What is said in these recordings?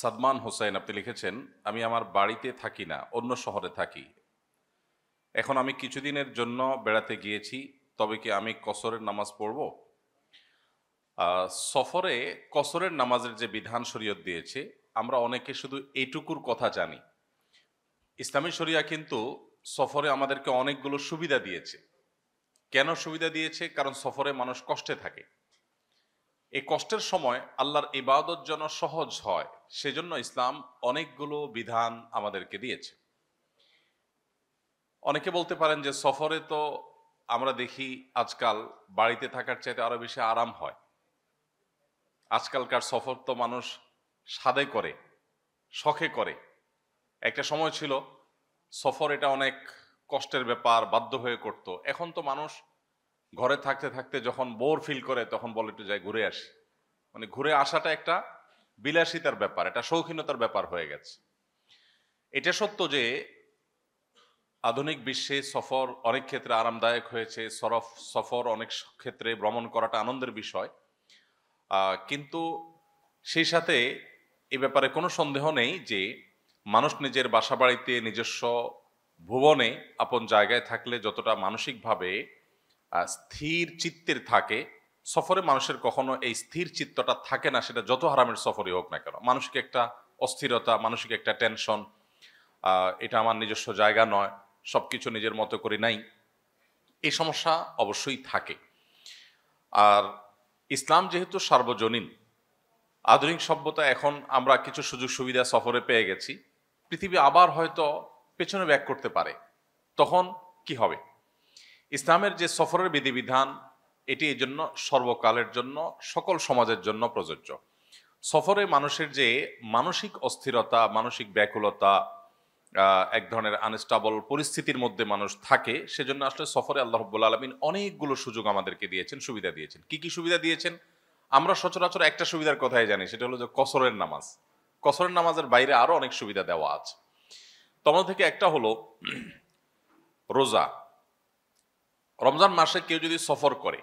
সাদমান হোসেন আপনি লিখেছেন আমি আমার বাড়িতে থাকি না অন্য শহরে থাকি এখন আমি কিছুদিনের জন্য বেড়াতে গিয়েছি তবে কি আমি কসরের নামাজ পড়ব সফরে কসরের নামাজের যে বিধান শরীয়ত দিয়েছে আমরা অনেকে শুধু এইটুকুর কথা জানি ইসলামী শরিয়া কিন্তু সফরে আমাদেরকে অনেকগুলো সুবিধা দিয়েছে কেন সুবিধা দিয়েছে কারণ সফরে মানুষ কষ্টে থাকে এই কষ্টের সময় আল্লাহর ইবাদত যেন সহজ হয় সেজন্য ইসলাম অনেকগুলো বিধান আমাদেরকে দিয়েছে অনেকে বলতে পারেন যে সফরে তো আমরা দেখি আজকাল বাড়িতে থাকার চাইতে আরও বেশি আরাম হয় আজকালকার সফর তো মানুষ সাদে করে শখে করে একটা সময় ছিল সফর এটা অনেক কষ্টের ব্যাপার বাধ্য হয়ে করত এখন তো মানুষ ঘরে থাকতে থাকতে যখন বোর ফিল করে তখন বলে একটু যাই ঘুরে আসি মানে ঘুরে আসাটা একটা বিলাসিতার ব্যাপার এটা শৌখিনতার ব্যাপার হয়ে গেছে এটা সত্য যে আধুনিক বিশ্বে সফর অনেক ক্ষেত্রে আরামদায়ক হয়েছে সরফ সফর অনেক ক্ষেত্রে ভ্রমণ করাটা আনন্দের বিষয় কিন্তু সেই সাথে এ ব্যাপারে কোনো সন্দেহ নেই যে মানুষ নিজের বাসা বাড়িতে নিজস্ব ভুবনে আপন জায়গায় থাকলে যতটা মানসিকভাবে স্থির চিত্তের থাকে সফরে মানুষের কখনো এই স্থির চিত্তটা থাকে না সেটা যত হারামের সফরই হোক না কেন মানুষকে একটা অস্থিরতা মানসিক একটা টেনশন এটা আমার নিজস্ব জায়গা নয় সব কিছু নিজের মতো করে নাই এই সমস্যা অবশ্যই থাকে আর ইসলাম যেহেতু সার্বজনীন আধুনিক সভ্যতা এখন আমরা কিছু সুযোগ সুবিধা সফরে পেয়ে গেছি পৃথিবী আবার হয়তো পেছনে ব্যাক করতে পারে তখন কি হবে ইসলামের যে সফরের বিধিবিধান এটি এই জন্য সর্বকালের জন্য সকল সমাজের জন্য প্রযোজ্য সফরে মানুষের যে মানসিক অস্থিরতা মানসিক ব্যাকুলতা এক ধরনের আনস্টাবল পরিস্থিতির মধ্যে মানুষ থাকে সেজন্য আসলে সফরে আল্লাহ রব্বুল আলমিন অনেকগুলো সুযোগ আমাদেরকে দিয়েছেন সুবিধা দিয়েছেন কি কি সুবিধা দিয়েছেন আমরা সচরাচর একটা সুবিধার কথাই জানি সেটা হলো যে কসরের নামাজ কসরের নামাজের বাইরে আরও অনেক সুবিধা দেওয়া আছে তোমার থেকে একটা হলো রোজা রমজান মাসে কেউ যদি সফর করে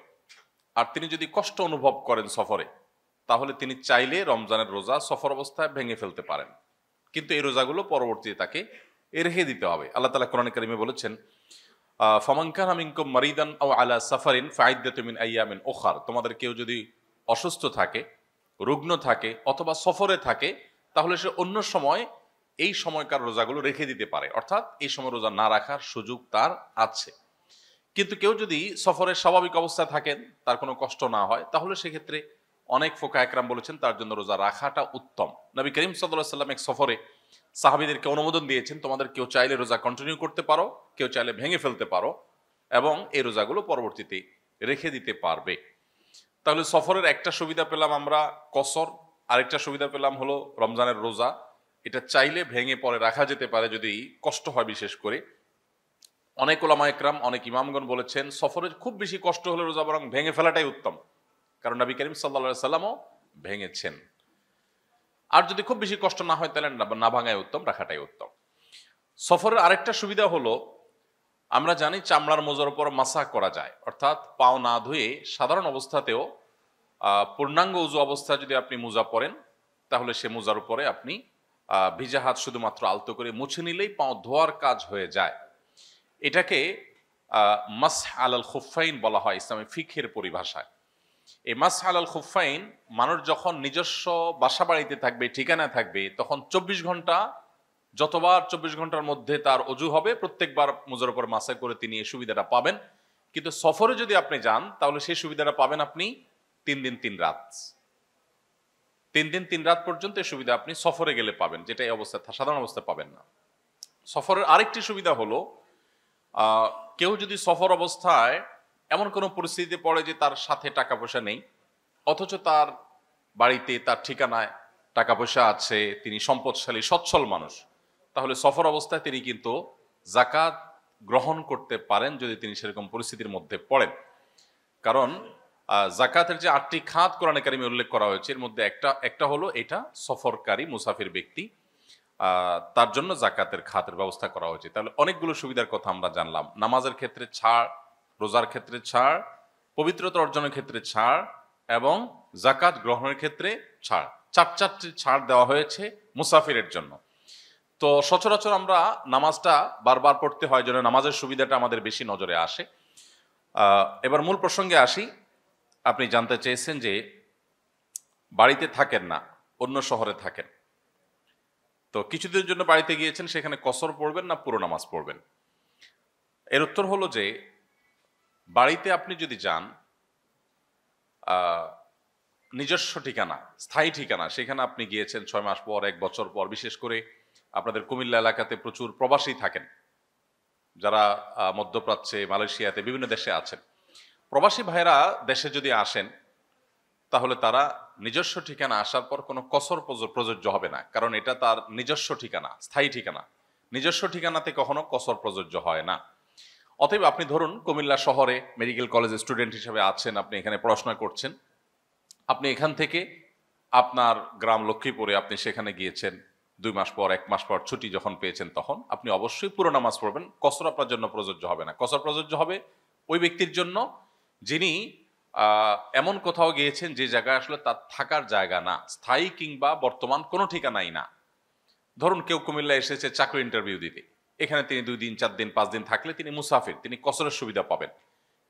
আর তিনি যদি কষ্ট অনুভব করেন সফরে তাহলে তিনি চাইলে রমজানের রোজা সফর অবস্থায় ভেঙে ফেলতে পারেন কিন্তু এই রোজাগুলো পরবর্তীতে তাকে রেখে দিতে হবে আল্লাহ তালা কোরআন করিমে বলেছেন ফমাঙ্কান আমিনকুম মারিদান ও আলা সাফারিন ফাইদ্দা তুমিন আইয়ামিন ওখার তোমাদের কেউ যদি অসুস্থ থাকে রুগ্ন থাকে অথবা সফরে থাকে তাহলে সে অন্য সময় এই সময়কার রোজাগুলো রেখে দিতে পারে অর্থাৎ এই সময় রোজা না রাখার সুযোগ তার আছে কিন্তু কেউ যদি সফরের স্বাভাবিক অবস্থায় থাকেন তার কোনো কষ্ট না হয় তাহলে সেক্ষেত্রে অনেক ফোকা একরাম বলেছেন তার জন্য রোজা রাখাটা উত্তম নবী করিম সাল্লাম এক সফরে সাহাবিদেরকে অনুমোদন দিয়েছেন তোমাদের কেউ চাইলে রোজা কন্টিনিউ করতে পারো কেউ চাইলে ভেঙে ফেলতে পারো এবং এই রোজাগুলো পরবর্তীতে রেখে দিতে পারবে তাহলে সফরের একটা সুবিধা পেলাম আমরা কসর আরেকটা সুবিধা পেলাম হলো রমজানের রোজা এটা চাইলে ভেঙে পরে রাখা যেতে পারে যদি কষ্ট হয় বিশেষ করে অনেক ওলামা একরাম অনেক ইমামগণ বলেছেন সফরে খুব বেশি কষ্ট হলে রোজা বরং ভেঙে ফেলাটাই উত্তম কারণ নবী করিম সাল্লা সাল্লামও ভেঙেছেন আর যদি খুব বেশি কষ্ট না হয় তাহলে না ভাঙায় উত্তম রাখাটাই উত্তম সফরের আরেকটা সুবিধা হলো আমরা জানি চামড়ার মোজার উপর মাসা করা যায় অর্থাৎ পাও না ধুয়ে সাধারণ অবস্থাতেও পূর্ণাঙ্গ উজু অবস্থা যদি আপনি মোজা পরেন তাহলে সে মোজার উপরে আপনি ভিজা হাত শুধুমাত্র আলতো করে মুছে নিলেই পাও ধোয়ার কাজ হয়ে যায় এটাকে মাস আলাল খুফাইন বলা হয় ইসলামী ফিখের পরিভাষায় এই মাস আলাল খুফাইন মানুষ যখন নিজস্ব বাসা বাড়িতে থাকবে ঠিকানা থাকবে তখন চব্বিশ ঘন্টা যতবার চব্বিশ ঘন্টার মধ্যে তার অজু হবে প্রত্যেকবার মুজোর ওপর মাসে করে তিনি এই সুবিধাটা পাবেন কিন্তু সফরে যদি আপনি যান তাহলে সেই সুবিধাটা পাবেন আপনি তিন দিন তিন রাত তিন দিন তিন রাত পর্যন্ত এই সুবিধা আপনি সফরে গেলে পাবেন যেটা এই অবস্থা সাধারণ অবস্থায় পাবেন না সফরের আরেকটি সুবিধা হলো কেউ যদি সফর অবস্থায় এমন কোনো পরিস্থিতিতে পড়ে যে তার সাথে টাকা পয়সা নেই অথচ তার বাড়িতে তার ঠিকানায় টাকা পয়সা আছে তিনি সম্পদশালী সচ্ছল মানুষ তাহলে সফর অবস্থায় তিনি কিন্তু জাকাত গ্রহণ করতে পারেন যদি তিনি সেরকম পরিস্থিতির মধ্যে পড়েন কারণ জাকাতের যে আটটি খাত কোরআনকারী উল্লেখ করা হয়েছে এর মধ্যে একটা একটা হলো এটা সফরকারী মুসাফির ব্যক্তি তার জন্য জাকাতের খাতের ব্যবস্থা করা হয়েছে তাহলে অনেকগুলো সুবিধার কথা আমরা জানলাম নামাজের ক্ষেত্রে ছাড় রোজার ক্ষেত্রে ছাড় পবিত্রতা অর্জনের ক্ষেত্রে ছাড় এবং জাকাত গ্রহণের ক্ষেত্রে ছাড় চার চারটি ছাড় দেওয়া হয়েছে মুসাফিরের জন্য তো সচরাচর আমরা নামাজটা বারবার পড়তে হয় জন্য নামাজের সুবিধাটা আমাদের বেশি নজরে আসে এবার মূল প্রসঙ্গে আসি আপনি জানতে চেয়েছেন যে বাড়িতে থাকেন না অন্য শহরে থাকেন তো কিছুদিনের জন্য বাড়িতে গিয়েছেন সেখানে কসর পড়বেন না পুরো নামাজ পড়বেন এর উত্তর হলো যে বাড়িতে আপনি যদি যান নিজস্ব ঠিকানা স্থায়ী ঠিকানা সেখানে আপনি গিয়েছেন ছয় মাস পর এক বছর পর বিশেষ করে আপনাদের কুমিল্লা এলাকাতে প্রচুর প্রবাসী থাকেন যারা মধ্যপ্রাচ্যে মালয়েশিয়াতে বিভিন্ন দেশে আছেন প্রবাসী ভাইরা দেশে যদি আসেন তাহলে তারা নিজস্ব ঠিকানা আসার পর কোনো কসর প্রযোজ্য হবে না কারণ এটা তার নিজস্ব ঠিকানা স্থায়ী ঠিকানা নিজস্ব ঠিকানাতে কখনো কসর প্রযোজ্য হয় না অতএব আপনি ধরুন কুমিল্লা শহরে মেডিকেল কলেজের স্টুডেন্ট হিসেবে আছেন আপনি এখানে পড়াশোনা করছেন আপনি এখান থেকে আপনার গ্রাম লক্ষ্মীপুরে আপনি সেখানে গিয়েছেন দুই মাস পর এক মাস পর ছুটি যখন পেয়েছেন তখন আপনি অবশ্যই পুরো নামাজ পড়বেন কসর আপনার জন্য প্রযোজ্য হবে না কসর প্রযোজ্য হবে ওই ব্যক্তির জন্য যিনি এমন কোথাও গিয়েছেন যে জায়গায় আসলে তার থাকার জায়গা না স্থায়ী কিংবা বর্তমান কোনো ঠিকানাই না ধরুন কেউ কুমিল্লা এসেছে চাকরি ইন্টারভিউ দিতে এখানে তিনি দুই দিন চার দিন পাঁচ দিন থাকলে তিনি মুসাফির তিনি কসরের সুবিধা পাবেন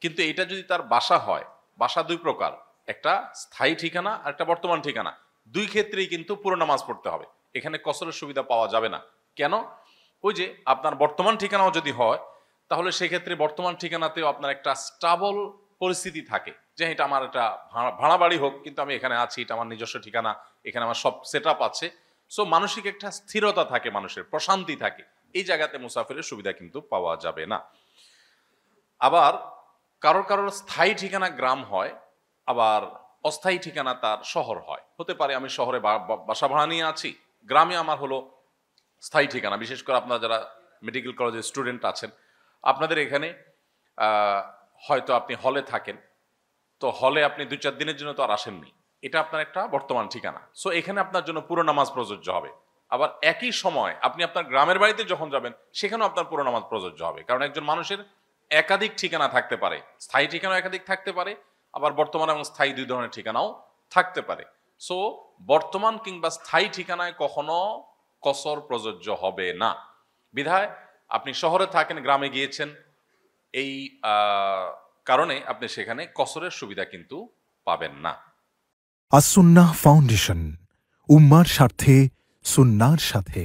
কিন্তু এটা যদি তার বাসা হয় বাসা দুই প্রকার একটা স্থায়ী ঠিকানা আর একটা বর্তমান ঠিকানা দুই ক্ষেত্রেই কিন্তু পুরো নামাজ পড়তে হবে এখানে কসরের সুবিধা পাওয়া যাবে না কেন ওই যে আপনার বর্তমান ঠিকানাও যদি হয় তাহলে সেক্ষেত্রে বর্তমান ঠিকানাতেও আপনার একটা স্টাবল পরিস্থিতি থাকে যে হ্যাঁ, এটা আমার একটা ভাড়া বাড়ি হোক কিন্তু আমি এখানে আছি এটা আমার নিজস্ব ঠিকানা এখানে আমার সব সেট আছে সো মানসিক একটা স্থিরতা থাকে মানুষের প্রশান্তি থাকে এই জায়গাতে মুসাফিরের সুবিধা কিন্তু পাওয়া যাবে না আবার কারোর কারোর স্থায়ী ঠিকানা গ্রাম হয় আবার অস্থায়ী ঠিকানা তার শহর হয় হতে পারে আমি শহরে বাসা ভাড়া নিয়ে আছি গ্রামে আমার হলো স্থায়ী ঠিকানা বিশেষ করে আপনারা যারা মেডিকেল কলেজের স্টুডেন্ট আছেন আপনাদের এখানে হয়তো আপনি হলে থাকেন তো হলে আপনি দুই চার দিনের জন্য তো আর আসেননি এটা আপনার একটা বর্তমান ঠিকানা সো এখানে আপনার জন্য পুরো নামাজ প্রযোজ্য হবে আবার একই সময় আপনি আপনার গ্রামের বাড়িতে যখন যাবেন সেখানেও আপনার পুরো নামাজ প্রযোজ্য হবে কারণ একজন মানুষের একাধিক ঠিকানা থাকতে পারে স্থায়ী ঠিকানা একাধিক থাকতে পারে আবার বর্তমান এবং স্থায়ী দুই ধরনের ঠিকানাও থাকতে পারে সো বর্তমান কিংবা স্থায়ী ঠিকানায় কখনো কসর প্রযোজ্য হবে না বিধায় আপনি শহরে থাকেন গ্রামে গিয়েছেন এই কারণে আপনি সেখানে কসরের সুবিধা কিন্তু পাবেন না আসুন্না ফাউন্ডেশন উম্মার স্বার্থে সুন্নার সাথে